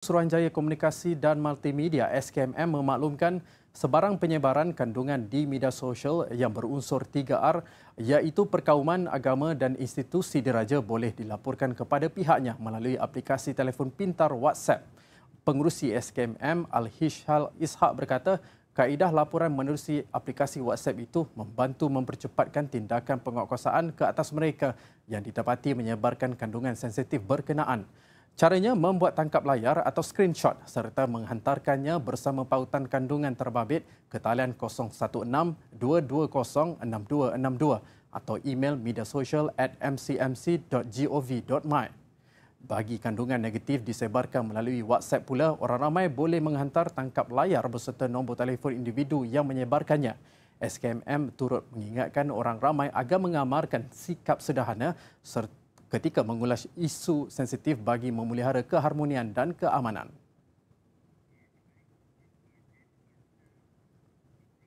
Suruhanjaya Komunikasi dan Multimedia SKMM memaklumkan sebarang penyebaran kandungan di media sosial yang berunsur 3R iaitu perkauman, agama dan institusi diraja boleh dilaporkan kepada pihaknya melalui aplikasi telefon pintar WhatsApp. Pengurusi SKMM Al-Hishal Ishak berkata, kaedah laporan menerusi aplikasi WhatsApp itu membantu mempercepatkan tindakan penguatkuasaan ke atas mereka yang didapati menyebarkan kandungan sensitif berkenaan. Caranya membuat tangkap layar atau screenshot serta menghantarkannya bersama pautan kandungan terbabit ke talian 016-220-6262 atau email media sosial at mcmc.gov.my. Bagi kandungan negatif disebarkan melalui WhatsApp pula, orang ramai boleh menghantar tangkap layar berserta nombor telefon individu yang menyebarkannya. SKMM turut mengingatkan orang ramai agar mengamarkan sikap sederhana serta ketika mengulas isu sensitif bagi memelihara keharmonian dan keamanan.